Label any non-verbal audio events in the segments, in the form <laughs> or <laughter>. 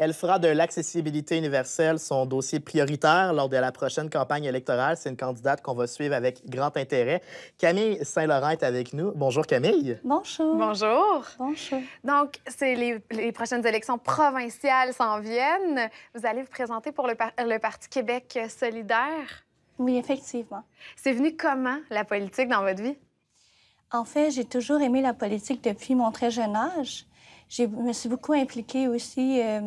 Elle fera de l'accessibilité universelle son dossier prioritaire lors de la prochaine campagne électorale. C'est une candidate qu'on va suivre avec grand intérêt. Camille Saint-Laurent est avec nous. Bonjour Camille. Bonjour. Bonjour. Bonjour. Donc, c'est les, prochaines élections provinciales s'en viennent. Vous allez vous présenter pour le, le Parti Québec solidaire. Oui, effectivement. C'est venu comment la politique dans votre vie? En fait, j'ai toujours aimé la politique depuis mon très jeune âge. Je me suis beaucoup impliquée aussi euh,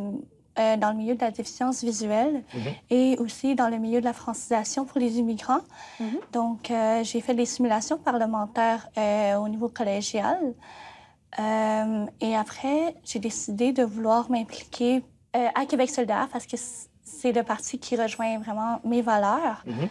euh, dans le milieu de la déficience visuelle mhm. et aussi dans le milieu de la francisation pour les immigrants. Mhm. Donc, euh, j'ai fait des simulations parlementaires au niveau collégial. et après, j'ai décidé de vouloir m'impliquer à Québec solidaire parce que c'est le parti qui rejoint vraiment mes valeurs. Mhm.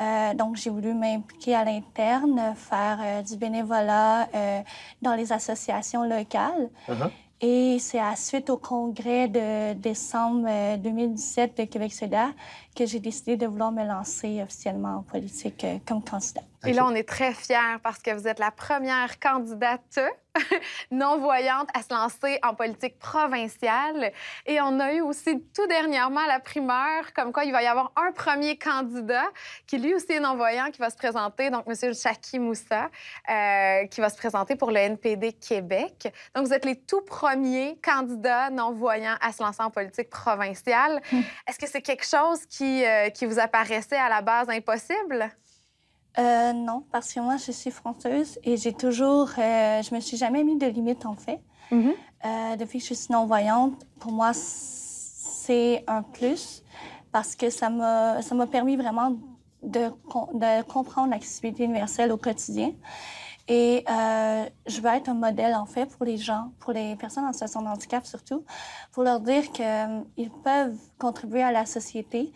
Euh, donc, j'ai voulu m'impliquer à l'interne, faire euh, du bénévolat euh, dans les associations locales. Uh-huh. Et c'est à suite au congrès de décembre 2017 de Québec solidaire que j'ai décidé de vouloir me lancer officiellement en politique comme candidat. Et là, on est très fiers parce que vous êtes la première candidate <laughs> non-voyante à se lancer en politique provinciale. Et on a eu aussi tout dernièrement la primeur, comme quoi il va y avoir un premier candidat qui lui aussi est non-voyant, qui va se présenter, donc M. Chaki Moussa, euh, qui va se présenter pour le NPD Québec. Donc vous êtes les tout premiers candidats non-voyants à se lancer en politique provinciale. Hmm. Est-ce que c'est quelque chose qui, euh, qui vous apparaissait à la base impossible? Euh, non, parce que moi, je suis française et j'ai toujours, euh, je me suis jamais mis de limite en fait. Mhm. Euh, depuis que je suis non-voyante, pour moi, c'est un plus parce que ça m'a permis vraiment de, de comprendre l'accessibilité universelle au quotidien. Et je veux être un modèle en fait pour les gens, pour les personnes en situation de handicap surtout, pour leur dire qu'ils peuvent contribuer à la société,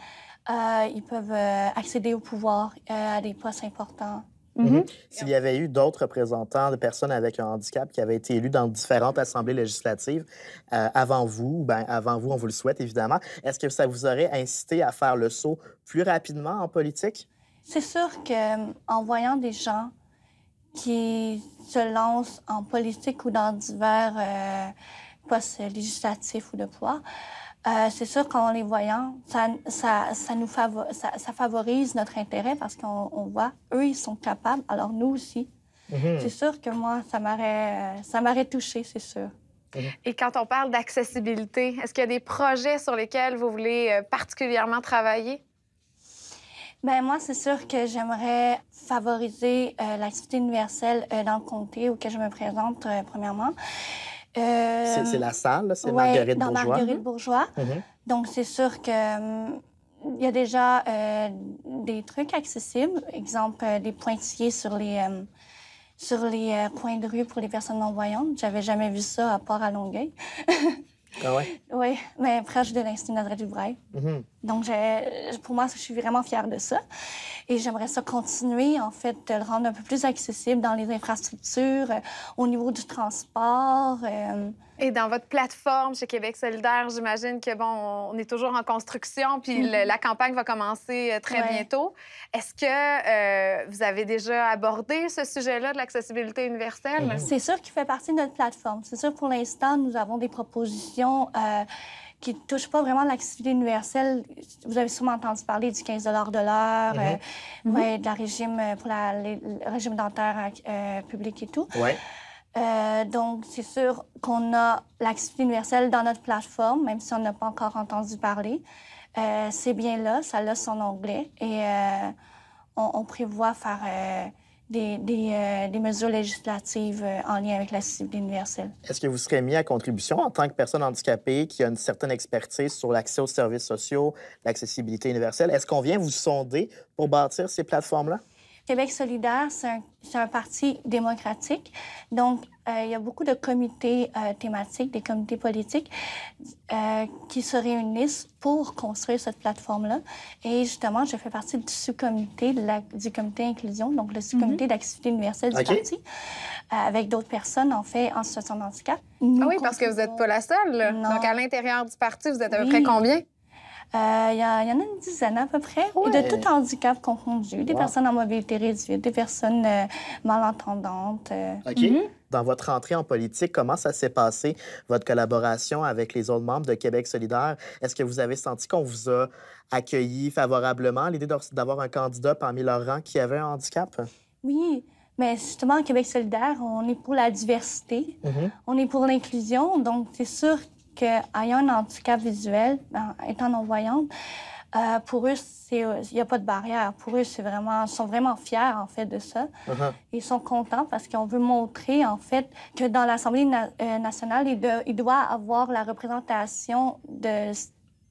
euh, ils peuvent euh, accéder au pouvoir, euh, à des postes importants. Mhm. Mhm. S'il y avait eu d'autres représentants de personnes avec un handicap qui avaient été élus dans différentes assemblées législatives avant vous, ben, avant vous, on vous le souhaite évidemment, est-ce que ça vous aurait incité à faire le saut plus rapidement en politique? C'est sûr que en voyant des gens qui se lancent en politique ou dans divers postes législatifs ou de pouvoir, euh, c'est sûr qu'en les voyant, ça, nous ça, favorise notre intérêt parce qu'on voit, eux, ils sont capables, alors nous aussi. Mm-hmm. C'est sûr que moi, ça m'aurait touché, c'est sûr. Et quand on parle d'accessibilité, est-ce qu'il y a des projets sur lesquels vous voulez euh, particulièrement travailler? Bien, moi, c'est sûr que j'aimerais favoriser euh, l'activité universelle dans le comté où je me présente, premièrement c'est euh, la salle, c'est Marguerite dans Bourgeois. Marguerite mm-hmm. Mm-hmm. Donc, c'est sûr que mm, il y a déjà euh, des trucs accessibles, exemple euh, des pointillés sur les sur les points de rue pour les personnes non voyantes. J'avais jamais vu ça à part à Longueuil. <laughs> Ah oui, mais proche de l'Institut Nazareth du Braille. Mhm. Donc, pour moi, je suis vraiment fière de ça. Et j'aimerais ça continuer, en fait, de le rendre un peu plus accessible dans les infrastructures, euh, au niveau du transport. Euh, et dans votre plateforme chez Québec solidaire, j'imagine que, bon, on est toujours en construction, puis mm-hmm. la campagne va commencer euh, très bientôt. Est-ce que euh, vous avez déjà abordé ce sujet-là de l'accessibilité universelle? Mm-hmm. C'est sûr qu'il fait partie de notre plateforme. C'est sûr, pour l'instant, nous avons des propositions... Euh, qui ne pas vraiment l'accessibilité universelle. Vous avez sûrement entendu parler du 15 de l'heure, mm-hmm. de la régime pour le régime dentaire public et tout. Ouais. Euh, donc, c'est sûr qu'on a l'accessibilité universel dans notre plateforme, même si on n'a pas encore entendu parler. Euh, c'est bien là, ça a son onglet. Et euh, on, prévoit faire des, des, mesures législatives en lien avec l'accessibilité universelle. Est-ce que vous serez mis à contribution en tant que personne handicapée qui a une certaine expertise sur l'accès aux services sociaux, l'accessibilité universelle? Est-ce qu'on vient vous sonder pour bâtir ces plateformes-là? Québec solidaire, c'est un, parti démocratique. Donc, euh, il y a beaucoup de comités euh, thématiques, des comités politiques euh, qui se réunissent pour construire cette plateforme-là. Et justement, je fais partie du sous-comité du comité inclusion, donc le sous-comité mm-hmm. d'activité universelle du parti, avec d'autres personnes, en fait, en situation de handicap. ah oui, parce que vous n'êtes pas la seule. Donc, à l'intérieur du parti, vous êtes à peu près combien? Euh, il y, en a une dizaine à peu près, de tout handicap confondu, des personnes en mobilité réduite, des personnes euh, malentendantes. Euh. OK. Mhm. Dans votre entrée en politique, comment ça s'est passé, votre collaboration avec les autres membres de Québec solidaire? Est-ce que vous avez senti qu'on vous a accueilli favorablement, l'idée d'avoir un candidat parmi leurs rangs qui avait un handicap? Oui. Mais justement, Québec solidaire, on est pour la diversité, mhm. on est pour l'inclusion. Donc, c'est sûr qu'ayant un handicap visuel, ben, étant non-voyante, euh, pour eux, il n'y a pas de barrière. Pour eux, c'est vraiment, ils sont vraiment fiers, en fait, de ça. Uh-huh. Ils sont contents parce qu'on veut montrer, en fait, que dans l'Assemblée euh, nationale, il, doit avoir la représentation de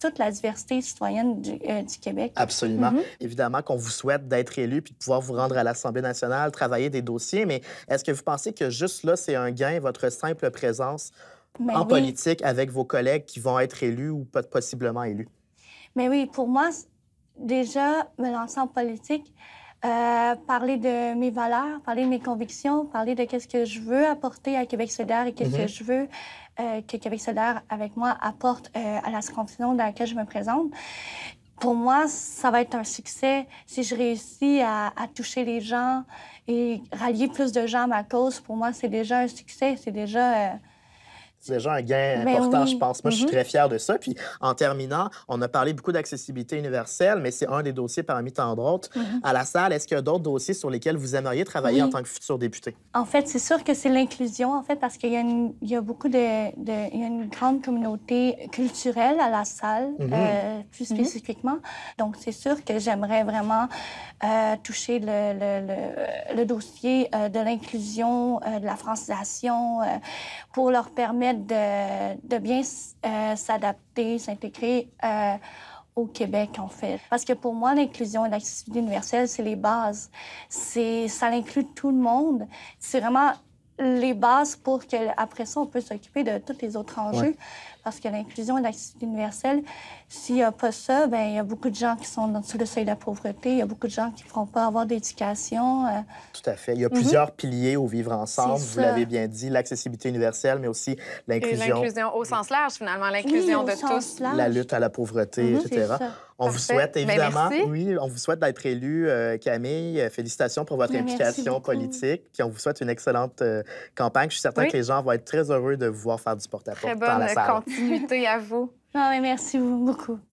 toute la diversité citoyenne du, euh, du Québec. Absolument. Mm-hmm. Évidemment qu'on vous souhaite d'être élu puis de pouvoir vous rendre à l'Assemblée nationale, travailler des dossiers, mais est-ce que vous pensez que juste là, c'est un gain, votre simple présence ben en politique avec vos collègues qui vont être élus ou possiblement élus? Mais ben oui, pour moi, déjà, me lancer en politique, euh, parler de mes valeurs, parler de mes convictions, parler de qu'est-ce que je veux apporter à Québec solidaire et qu'est-ce que mm-hmm. je veux euh, que Québec solidaire, avec moi, apporte euh, à la circonscription dans laquelle je me présente. Pour moi, ça va être un succès si je réussis à, à toucher les gens et rallier plus de gens à ma cause. Pour moi, c'est déjà un succès, c'est déjà c'est déjà un gain ben important, je pense. Moi, je suis mm-hmm. très fier de ça. Puis en terminant, on a parlé beaucoup d'accessibilité universelle, mais c'est un des dossiers parmi tant d'autres. Mm-hmm. À la salle, est-ce qu'il y a d'autres dossiers sur lesquels vous aimeriez travailler en tant que futur député? En fait, c'est sûr que c'est l'inclusion, en fait, parce qu'il y, a beaucoup de, il y a une grande communauté culturelle à la salle, mm-hmm. euh, plus spécifiquement. Donc, c'est sûr que j'aimerais vraiment euh, toucher le, dossier euh, de l'inclusion, de la francisation, pour leur permettre de, de bien euh, s'adapter, s'intégrer euh, au Québec, en fait. Parce que pour moi, l'inclusion et l'accessibilité universelle, c'est les bases. C'est, ça inclut tout le monde. C'est vraiment les bases pour que après ça, on peut s'occuper de tous les autres enjeux parce que l'inclusion et l'accessibilité universelle, s'il n'y a pas ça, ben il y a beaucoup de gens qui sont sous le seuil de la pauvreté, il y a beaucoup de gens qui ne pourront pas avoir d'éducation. Euh. Tout à fait. Il y a plusieurs mhm. piliers au vivre ensemble, vous l'avez bien dit, l'accessibilité universelle, mais aussi l'inclusion. L'inclusion au sens large, finalement, l'inclusion de tous. La lutte à la pauvreté, mhm. etc. On vous souhaite ben, évidemment, oui, on vous souhaite d'être élu, euh, Camille. Euh, félicitations pour votre ben, implication politique. Puis on vous souhaite une excellente campagne. Je suis certain que les gens vont être très heureux de vous voir faire du porte à -porte dans la salle continuité à vous. Non, mais merci beaucoup.